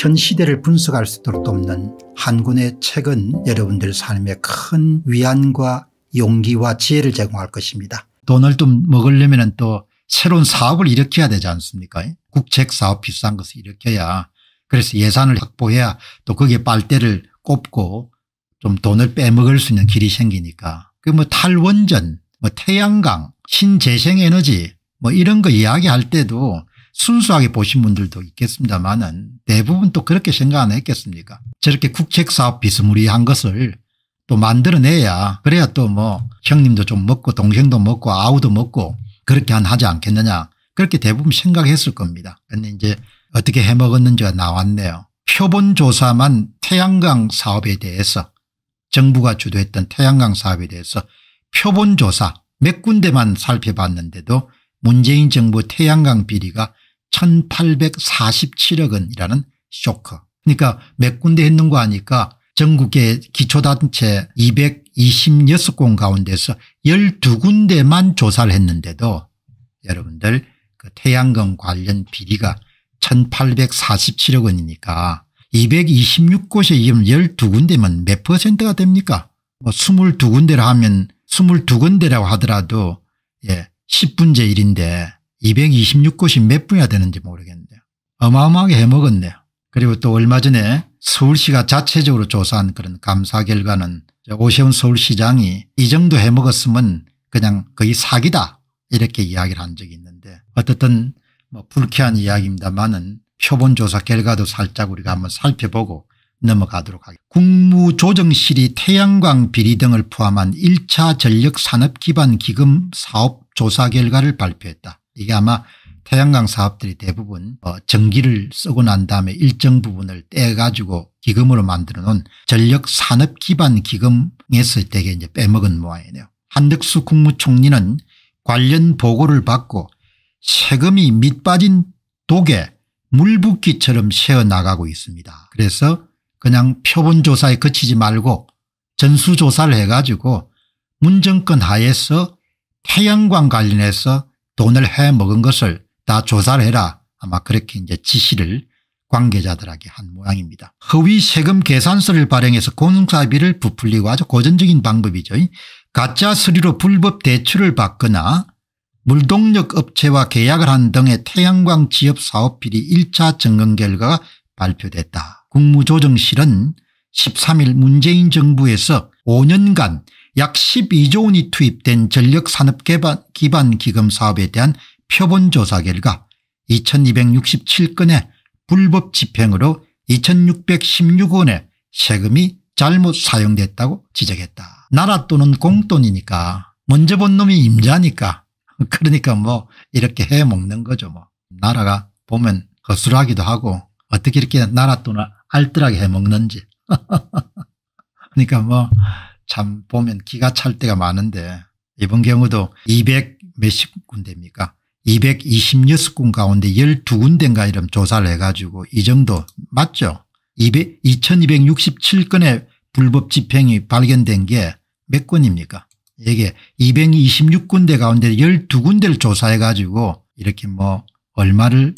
현 시대를 분석할 수 있도록 돕는 한군의 책은 여러분들 삶에 큰 위안과 용기와 지혜를 제공할 것입니다. 돈을 좀 먹으려면 또 새로운 사업을 일으켜야 되지 않습니까 국책 사업 비싼 것을 일으켜야 그래서 예산을 확보해야 또 거기에 빨대를 꼽고 좀 돈을 빼먹을 수 있는 길이 생기니까 그 뭐 탈원전 뭐 태양광 신재생에너지 뭐 이런 거 이야기할 때도 순수하게 보신 분들도 있겠습니다만은 대부분 또 그렇게 생각 안 했겠습니까 저렇게 국책사업 비스무리한 것을 또 만들어내야 그래야 또 뭐 형님도 좀 먹고 동생도 먹고 아우도 먹고 그렇게 한 하지 않겠느냐 그렇게 대부분 생각했을 겁니다. 근데 이제 어떻게 해먹었는지가 나왔네요. 표본조사만 태양광 사업에 대해서 정부가 주도했던 태양광 사업에 대해서 표본조사 몇 군데만 살펴봤는데도 문재인 정부 태양광 비리가 1847억 원이라는 쇼크. 그러니까 몇 군데 했는 거 아니까 전국의 기초단체 226곳 가운데서 12군데만 조사를 했는데도 여러분들 그 태양광 관련 비리가 1847억 원이니까 226곳에 이면 12군데면 몇 퍼센트가 됩니까 뭐 22군데라 하면 22군데라고 하더라도 예 10분제 1인데 226곳이 몇 분야 이 되는지 모르겠는데요. 어마어마하게 해먹었네요. 그리고 또 얼마 전에 서울시가 자체적으로 조사한 그런 감사 결과는 오세훈 서울시장이 이 정도 해먹었으면 그냥 거의 사기다 이렇게 이야기를 한 적이 있는데 어떻든 뭐 불쾌한 이야기입니다만은 표본조사 결과도 살짝 우리가 한번 살펴보고 넘어가도록 하겠습니다. 국무조정실이 태양광 비리 등을 포함한 1차 전력산업기반기금 사업 조사 결과를 발표했다. 이게 아마 태양광 사업들이 대부분 어, 전기를 쓰고 난 다음에 일정 부분을 떼가지고 기금으로 만들어 놓은 전력 산업 기반 기금에서 대개 이제 빼먹은 모양이네요. 한덕수 국무총리는 관련 보고를 받고 세금이 밑빠진 독에 물붓기처럼 새어나가고 있습니다. 그래서 그냥 표본조사에 그치지 말고 전수조사를 해가지고 문정권 하에서 태양광 관련해서 돈을 해먹은 것을 다 조사를 해라 아마 그렇게 이제 지시를 관계자들에게 한 모양입니다. 허위 세금 계산서를 발행해서 공사비를 부풀리고 아주 고전적인 방법이죠. 가짜 서류로 불법 대출을 받거나 물동력 업체와 계약을 한 등의 태양광 지역 사업비리 1차 증검 결과가 발표됐다. 국무조정실은 13일 문재인 정부에서 5년간 약 12조 원이 투입된 전력산업기반 기금 사업에 대한 표본조사 결과 2267건의 불법 집행으로 2616원의 세금이 잘못 사용됐다고 지적했다. 나라 또는 공돈이니까 먼저 본 놈이 임자니까 그러니까 뭐 이렇게 해먹는 거죠. 뭐 나라가 보면 거슬하기도 하고 어떻게 이렇게 나라 돈을 알뜰하게 해먹는지 그러니까 뭐참 보면 기가 찰 때가 많은데 이번 경우도 200 몇십 군데입니까 226군 가운데 12군데인가 이런 조사를 해가지고 이 정도 맞죠 200, 2267건의 불법 집행이 발견된 게몇 건입니까 이게 226군데 가운데 12군데를 조사해 가지고 이렇게 뭐 얼마를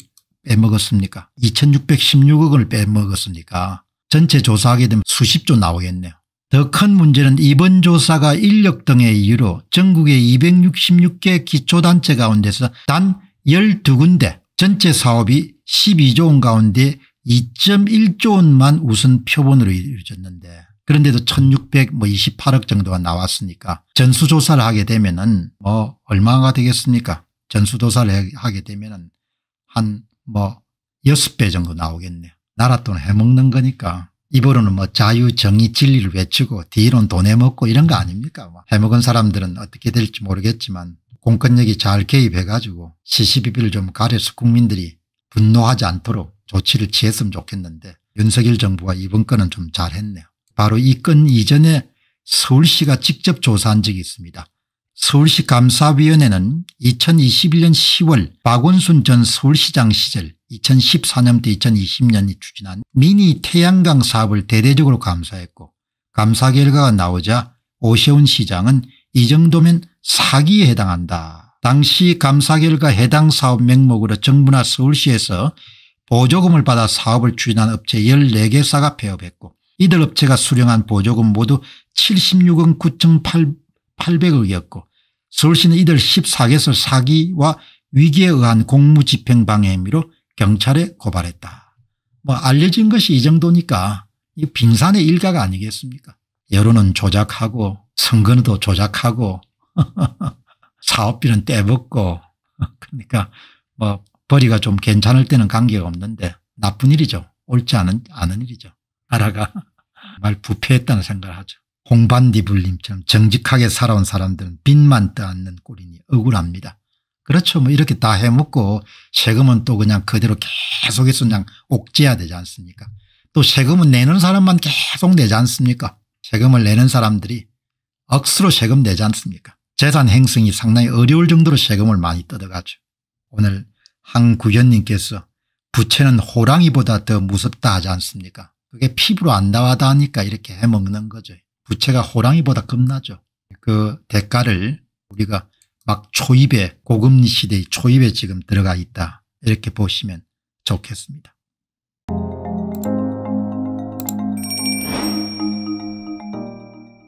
빼먹었습니까 2616억을 빼먹었습니까 전체 조사하게 되면 수십조 나오겠네요 더큰 문제는 이번 조사가 인력 등의 이유로 전국의 266개 기초단체 가운데서 단 12군데 전체 사업이 12조 원 가운데 2.1조 원만 우선 표본으로 이루어졌는데 그런데도 1628억 뭐 정도가 나왔으니까 전수조사를 하게 되면 은뭐 얼마가 되겠습니까 전수조사를 하게 되면 은한뭐 6배 정도 나오겠네요 나라 돈 해먹는 거니까 입으로는 뭐 자유, 정의, 진리를 외치고 뒤로는 돈 해먹고 이런 거 아닙니까? 뭐 해먹은 사람들은 어떻게 될지 모르겠지만 공권력이 잘 개입해가지고 시시비비를 좀 가려서 국민들이 분노하지 않도록 조치를 취했으면 좋겠는데 윤석열 정부가 이번 건은 좀 잘했네요. 바로 이 건 이전에 서울시가 직접 조사한 적이 있습니다. 서울시 감사위원회는 2021년 10월 박원순 전 서울시장 시절 2014년부터 2020년이 추진한 미니 태양광 사업을 대대적으로 감사했고 감사 결과가 나오자 오세훈 시장은 이 정도면 사기에 해당한다. 당시 감사 결과 해당 사업 명목으로 정부나 서울시에서 보조금을 받아 사업을 추진한 업체 14개사가 폐업했고 이들 업체가 수령한 보조금 모두 76억 9,800억이었고 서울시는 이들 14개설 사기와 위기에 의한 공무집행방해 혐의로 경찰에 고발했다. 뭐 알려진 것이 이 정도니까 이 빙산의 일가 아니겠습니까 여론은 조작하고 선거도 조작하고 사업비는 떼먹고 그러니까 뭐 벌이가 좀 괜찮을 때는 관계가 없는데 나쁜 일이죠. 옳지 않은, 않은 일이죠. 나라가 말 부패했다는 생각을 하죠. 홍반디불님처럼 정직하게 살아온 사람들은 빚만 떠안는 꼴이니 억울합니다. 그렇죠. 뭐 이렇게 다 해먹고 세금은 또 그냥 그대로 계속해서 그냥 옥죄야 되지 않습니까 또 세금은 내는 사람만 계속 내지 않습니까 세금을 내는 사람들이 억수로 세금 내지 않습니까 재산 행성이 상당히 어려울 정도로 세금을 많이 뜯어가죠. 오늘 한 구현님께서 부채는 호랑이보다 더 무섭다 하지 않습니까 그게 피부로 안 나와다니까 하 이렇게 해먹는 거죠. 부채가 호랑이보다 겁나죠. 그 대가를 우리가 막 초입에 고금리 시대의 초입에 지금 들어가 있다 이렇게 보시면 좋겠습니다.